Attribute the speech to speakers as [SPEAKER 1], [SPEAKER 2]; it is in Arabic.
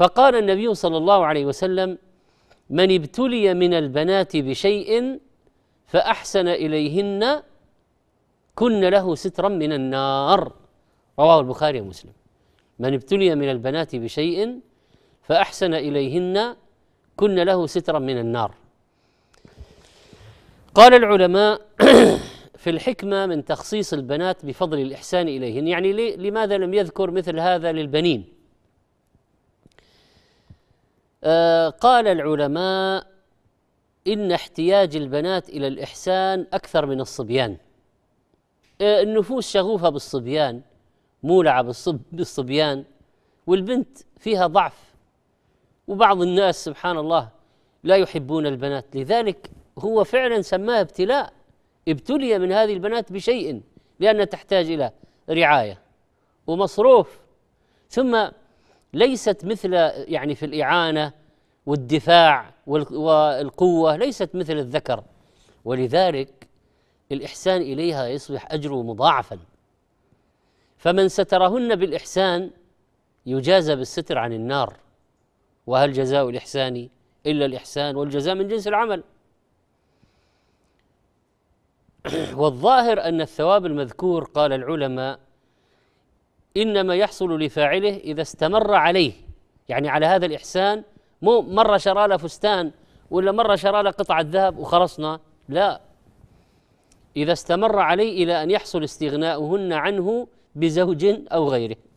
[SPEAKER 1] فقال النبي صلى الله عليه وسلم من ابتلي من البنات بشيء فاحسن اليهن كن له سترا من النار رواه البخاري ومسلم من ابتلي من البنات بشيء فاحسن اليهن كن له سترا من النار قال العلماء في الحكمه من تخصيص البنات بفضل الاحسان اليهن يعني لماذا لم يذكر مثل هذا للبنين آه، قال العلماء ان احتياج البنات الى الاحسان اكثر من الصبيان آه، النفوس شغوفه بالصبيان مولعه بالصبيان والبنت فيها ضعف وبعض الناس سبحان الله لا يحبون البنات لذلك هو فعلا سماها ابتلاء ابتلي من هذه البنات بشيء لانها تحتاج الى رعايه ومصروف ثم ليست مثل يعني في الإعانة والدفاع والقوة ليست مثل الذكر ولذلك الإحسان إليها يصبح أجره مضاعفا فمن سترهن بالإحسان يجازى بالستر عن النار وهل جزاء الإحسان إلا الإحسان والجزاء من جنس العمل والظاهر أن الثواب المذكور قال العلماء انما يحصل لفاعله اذا استمر عليه يعني على هذا الاحسان مو مره شرى له فستان ولا مره شرى له قطعه ذهب وخلصنا لا اذا استمر عليه الى ان يحصل استغناؤهن عنه بزوج او غيره